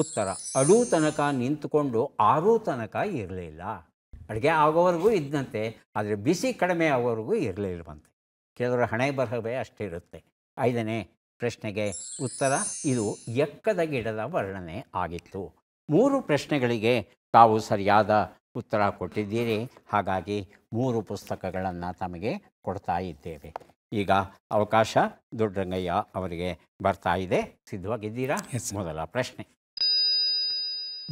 ಉತ್ತರ ಅಡೂ ತನಕ ನಿಂತುಕೊಂಡು ಆರೂ ತನಕ ಇರಲಿಲ್ಲ ಅಡುಗೆ ಆಗೋವರೆಗೂ ಇದ್ದಂತೆ ಆದರೆ ಬಿಸಿ ಕಡಿಮೆ ಆಗೋವರೆಗೂ ಇರಲಿಲ್ಲವಂತೆ ಕೆಲವರು ಹಣೆ ಬರಹವೇ ಅಷ್ಟಿರುತ್ತೆ ಐದನೇ ಪ್ರಶ್ನೆಗೆ ಉತ್ತರ ಇದು ಎಕ್ಕದ ಗಿಡದ ವರ್ಣನೆ ಆಗಿತ್ತು ಮೂರು ಪ್ರಶ್ನೆಗಳಿಗೆ ತಾವು ಸರಿಯಾದ ಉತ್ತರ ಕೊಟ್ಟಿದ್ದೀರಿ ಹಾಗಾಗಿ ಮೂರು ಪುಸ್ತಕಗಳನ್ನು ತಮಗೆ ಕೊಡ್ತಾ ಇದ್ದೇವೆ ಈಗ ಅವಕಾಶ ದೊಡ್ಡರಂಗಯ್ಯ ಅವರಿಗೆ ಬರ್ತಾ ಇದೆ ಸಿದ್ಧವಾಗಿದ್ದೀರಾ ಮೊದಲ ಪ್ರಶ್ನೆ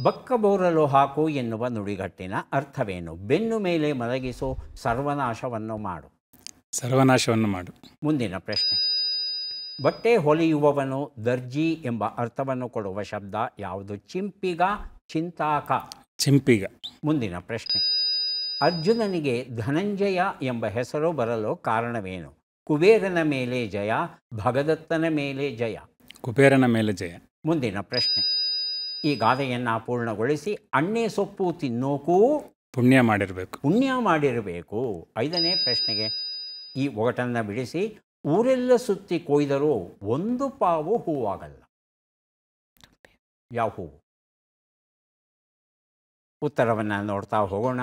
ಬಕ್ಕಬೋರಲು ಹಾಕು ಎನ್ನುವ ನುಡಿಗಟ್ಟಿನ ಅರ್ಥವೇನು ಬೆನ್ನು ಮೇಲೆ ಮಲಗಿಸು ಸರ್ವನಾಶವನ್ನು ಮಾಡು ಸರ್ವನಾಶವನ್ನು ಮಾಡು ಮುಂದಿನ ಪ್ರಶ್ನೆ ಬಟ್ಟೆ ಹೊಲಿಯುವವನು ದರ್ಜಿ ಎಂಬ ಅರ್ಥವನ್ನು ಕೊಡುವ ಶಬ್ದ ಯಾವುದು ಚಿಂಪಿಗ ಚಿಂತಾಕ ಚಿಂಪಿಗ ಮುಂದಿನ ಪ್ರಶ್ನೆ ಅರ್ಜುನನಿಗೆ ಧನಂಜಯ ಎಂಬ ಹೆಸರು ಬರಲು ಕಾರಣವೇನು ಕುಬೇರನ ಮೇಲೆ ಜಯ ಭಗದತ್ತನ ಮೇಲೆ ಜಯ ಕುಬೇರನ ಮೇಲೆ ಜಯ ಮುಂದಿನ ಪ್ರಶ್ನೆ ಈ ಗಾದೆಯನ್ನು ಪೂರ್ಣಗೊಳಿಸಿ ಅಣ್ಣೆ ಸೊಪ್ಪು ತಿನ್ನೋಕೂ ಪುಣ್ಯ ಮಾಡಿರಬೇಕು ಪುಣ್ಯ ಮಾಡಿರಬೇಕು ಐದನೇ ಪ್ರಶ್ನೆಗೆ ಈ ಒಗಟನ್ನು ಬಿಡಿಸಿ ಊರೆಲ್ಲ ಸುತ್ತಿ ಕೊಯ್ದರೂ ಒಂದು ಪಾವು ಹೂವಾಗಲ್ಲ ಯಾವ ಹೂವು ಉತ್ತರವನ್ನು ನೋಡ್ತಾ ಹೋಗೋಣ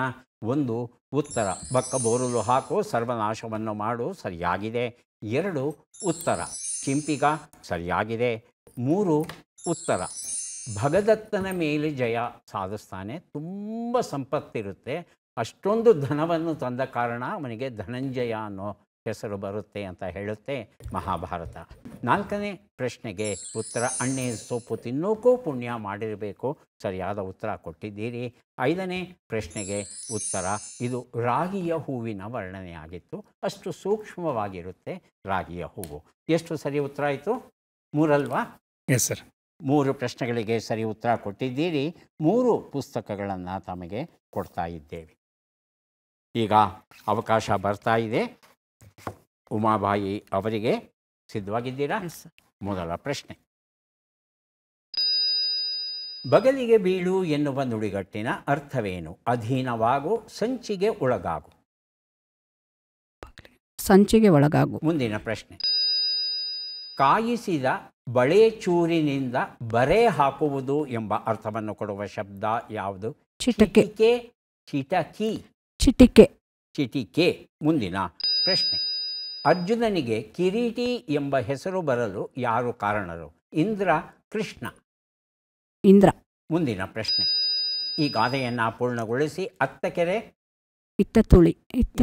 ಒಂದು ಉತ್ತರ ಬಕ್ಕ ಬೋರಲು ಹಾಕು ಸರ್ವನಾಶವನ್ನು ಮಾಡು ಸರಿಯಾಗಿದೆ ಎರಡು ಉತ್ತರ ಕಿಂಪಿಗ ಸರಿಯಾಗಿದೆ ಮೂರು ಉತ್ತರ ಭಗದತ್ತನ ಮೇಲೆ ಜಯ ಸಾಧಿಸ್ತಾನೆ ತುಂಬ ಸಂಪತ್ತಿರುತ್ತೆ ಅಷ್ಟೊಂದು ಧನವನ್ನು ತಂದ ಕಾರಣ ಅವನಿಗೆ ಧನಂಜಯ ಅನ್ನೋ ಹೆಸರು ಬರುತ್ತೆ ಅಂತ ಹೇಳುತ್ತೆ ಮಹಾಭಾರತ ನಾಲ್ಕನೇ ಪ್ರಶ್ನೆಗೆ ಉತ್ತರ ಅಣ್ಣೆ ಸೊಪ್ಪು ತಿನ್ನೋಕ್ಕೂ ಪುಣ್ಯ ಮಾಡಿರಬೇಕು ಸರಿಯಾದ ಉತ್ತರ ಕೊಟ್ಟಿದ್ದೀರಿ ಐದನೇ ಪ್ರಶ್ನೆಗೆ ಉತ್ತರ ಇದು ರಾಗಿಯ ಹೂವಿನ ವರ್ಣನೆಯಾಗಿತ್ತು ಅಷ್ಟು ಸೂಕ್ಷ್ಮವಾಗಿರುತ್ತೆ ರಾಗಿಯ ಹೂವು ಎಷ್ಟು ಸರಿ ಉತ್ತರ ಆಯಿತು ಮೂರಲ್ವಾ ಎಸ್ ಸರ್ ಮೂರು ಪ್ರಶ್ನೆಗಳಿಗೆ ಸರಿ ಉತ್ತರ ಕೊಟ್ಟಿದ್ದೀರಿ ಮೂರು ಪುಸ್ತಕಗಳನ್ನು ತಮಗೆ ಕೊಡ್ತಾ ಇದ್ದೇವೆ ಈಗ ಅವಕಾಶ ಬರ್ತಾ ಇದೆ ಉಮಾಬಾಯಿ ಅವರಿಗೆ ಸಿದ್ಧವಾಗಿದ್ದೀರಾ ಮೊದಲ ಪ್ರಶ್ನೆ ಬಗಲಿಗೆ ಬೀಳು ಎನ್ನುವ ನುಡಿಗಟ್ಟಿನ ಅರ್ಥವೇನು ಅಧೀನವಾಗು ಸಂಚಿಗೆ ಒಳಗಾಗು ಸಂಚಿಗೆ ಒಳಗಾಗು ಮುಂದಿನ ಪ್ರಶ್ನೆ ಕಾಯಿಸಿದ ಬಳೆ ಚೂರಿನಿಂದ ಬರೆ ಹಾಕುವುದು ಎಂಬ ಅರ್ಥವನ್ನು ಕೊಡುವ ಶಬ್ದ ಯಾವುದು ಚಿಟಿಕೆ ಚಿಟಕಿ ಚಿಟಿಕೆ ಚಿಟಿಕೆ ಮುಂದಿನ ಪ್ರಶ್ನೆ ಅರ್ಜುನನಿಗೆ ಕಿರೀಟಿ ಎಂಬ ಹೆಸರು ಬರಲು ಯಾರು ಕಾರಣರು ಇಂದ್ರ ಕೃಷ್ಣ ಇಂದ್ರ ಮುಂದಿನ ಪ್ರಶ್ನೆ ಈ ಗಾದೆಯನ್ನು ಪೂರ್ಣಗೊಳಿಸಿ ಅತ್ತ ಕೆರೆ ಇತ್ತ ತುಳಿ ಇತ್ತ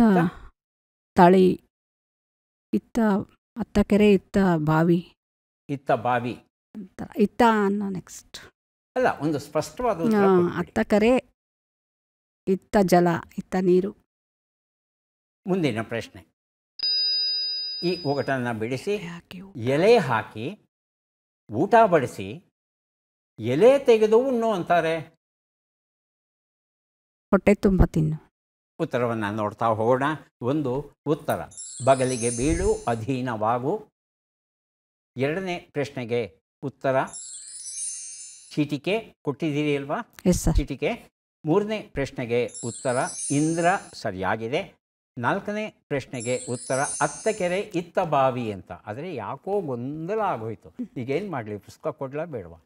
ತಳಿ ಇತ್ತ ಅತ್ತ ಕೆರೆ ಇತ್ತ ಬಾವಿ ಇತ್ತ ಬಾವಿ ಇತ್ತ ಅನ್ನೋ ನೆಕ್ಸ್ಟ್ ಅಲ್ಲ ಒಂದು ಸ್ಪಷ್ಟವಾದ ಅತ್ತ ಕೆರೆ ಇತ್ತ ಜಲ ಇತ್ತ ನೀರು ಮುಂದಿನ ಪ್ರಶ್ನೆ ಈ ಒಗಟನ್ನು ಬಿಡಿಸಿ ಎಲೆ ಹಾಕಿ ಊಟ ಬಡಿಸಿ ಎಲೆ ತೆಗೆದು ಉಣ್ಣು ಅಂತಾರೆ ಹೊಟ್ಟೆ ತುಂಬ ತಿನ್ನು ಉತ್ತರವನ್ನು ನೋಡ್ತಾ ಹೋಗೋಣ ಒಂದು ಉತ್ತರ ಬಗಲಿಗೆ ಬೀಳು ಅಧೀನವಾಗು ಎರಡನೇ ಪ್ರಶ್ನೆಗೆ ಉತ್ತರ ಚೀಟಿಕೆ ಕೊಟ್ಟಿದ್ದೀರಿ ಅಲ್ವಾ ಚೀಟಿಕೆ ಮೂರನೇ ಪ್ರಶ್ನೆಗೆ ಉತ್ತರ ಇಂದ್ರ ಸರಿಯಾಗಿದೆ ನಾಲ್ಕನೇ ಪ್ರಶ್ನೆಗೆ ಉತ್ತರ ಅತ್ತ ಕೆರೆ ಇತ್ತ ಬಾವಿ ಅಂತ ಆದರೆ ಯಾಕೋ ಗೊಂದಲ ಆಗೋಯ್ತು ಈಗೇನು ಮಾಡಲಿ ಪುಸ್ತಕ ಕೊಡ್ಲ ಬೇಡವಾ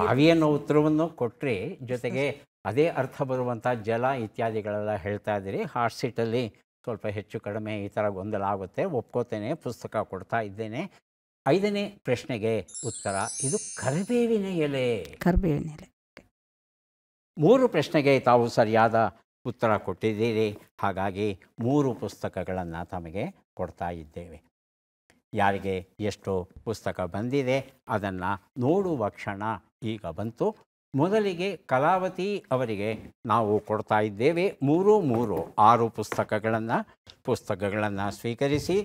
ಬಾವಿ ಅನ್ನೋ ಉತ್ತರವನ್ನು ಕೊಟ್ಟರೆ ಜೊತೆಗೆ ಅದೇ ಅರ್ಥ ಬರುವಂಥ ಜಲ ಇತ್ಯಾದಿಗಳೆಲ್ಲ ಹೇಳ್ತಾ ಇದ್ದೀರಿ ಹಾರ್ಟ್ ಸೀಟಲ್ಲಿ ಸ್ವಲ್ಪ ಹೆಚ್ಚು ಕಡಿಮೆ ಈ ಥರ ಗೊಂದಲ ಆಗುತ್ತೆ ಒಪ್ಕೋತೇನೆ ಪುಸ್ತಕ ಕೊಡ್ತಾ ಇದ್ದೇನೆ ಐದನೇ ಪ್ರಶ್ನೆಗೆ ಉತ್ತರ ಇದು ಕರಿಬೇವಿನ ಎಲೆ ಕರಿಬೇವಿನ ಎಲೆ ಮೂರು ಪ್ರಶ್ನೆಗೆ ತಾವು ಸರಿಯಾದ ಉತ್ತರ ಕೊಟ್ಟಿದ್ದೀರಿ ಹಾಗಾಗಿ ಮೂರು ಪುಸ್ತಕಗಳನ್ನು ತಮಗೆ ಕೊಡ್ತಾ ಇದ್ದೇವೆ ಯಾರಿಗೆ ಎಷ್ಟು ಪುಸ್ತಕ ಬಂದಿದೆ ಅದನ್ನು ನೋಡುವ ಕ್ಷಣ ಈಗ ಬಂತು ಮೊದಲಿಗೆ ಕಲಾವತಿ ಅವರಿಗೆ ನಾವು ಕೊಡ್ತಾ ಇದ್ದೇವೆ ಮೂರು ಮೂರು ಆರು ಪುಸ್ತಕಗಳನ್ನು ಪುಸ್ತಕಗಳನ್ನು ಸ್ವೀಕರಿಸಿ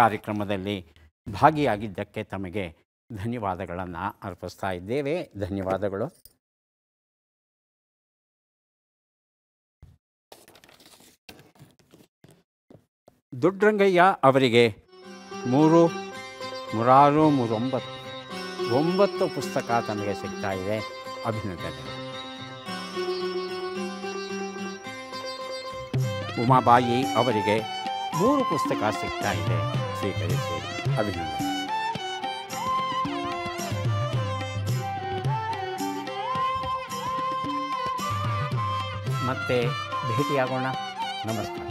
ಕಾರ್ಯಕ್ರಮದಲ್ಲಿ ಭಾಗಿಯಾಗಿದ್ದಕ್ಕೆ ತಮಗೆ ಧನ್ಯವಾದಗಳನ್ನು ಅರ್ಪಿಸ್ತಾ ಇದ್ದೇವೆ ಧನ್ಯವಾದಗಳು ದೊಡ್ಡರಂಗಯ್ಯ ಅವರಿಗೆ ಮೂರು ನೂರಾರು ಮೂರೊಂಬತ್ತು ಒಂಬತ್ತು ಪುಸ್ತಕ ತಮಗೆ ಸಿಗ್ತಾ ಇದೆ ಅಭಿನಂದನೆ ಉಮಾಬಾಯಿ ಅವರಿಗೆ ಮೂರು ಪುಸ್ತಕ ಸಿಗ್ತಾ ಇದೆ ಸ್ವೀಕರಿಸಿ ಅಭಿನಂದನೆ ಮತ್ತೆ ಭೇಟಿಯಾಗೋಣ ನಮಸ್ಕಾರ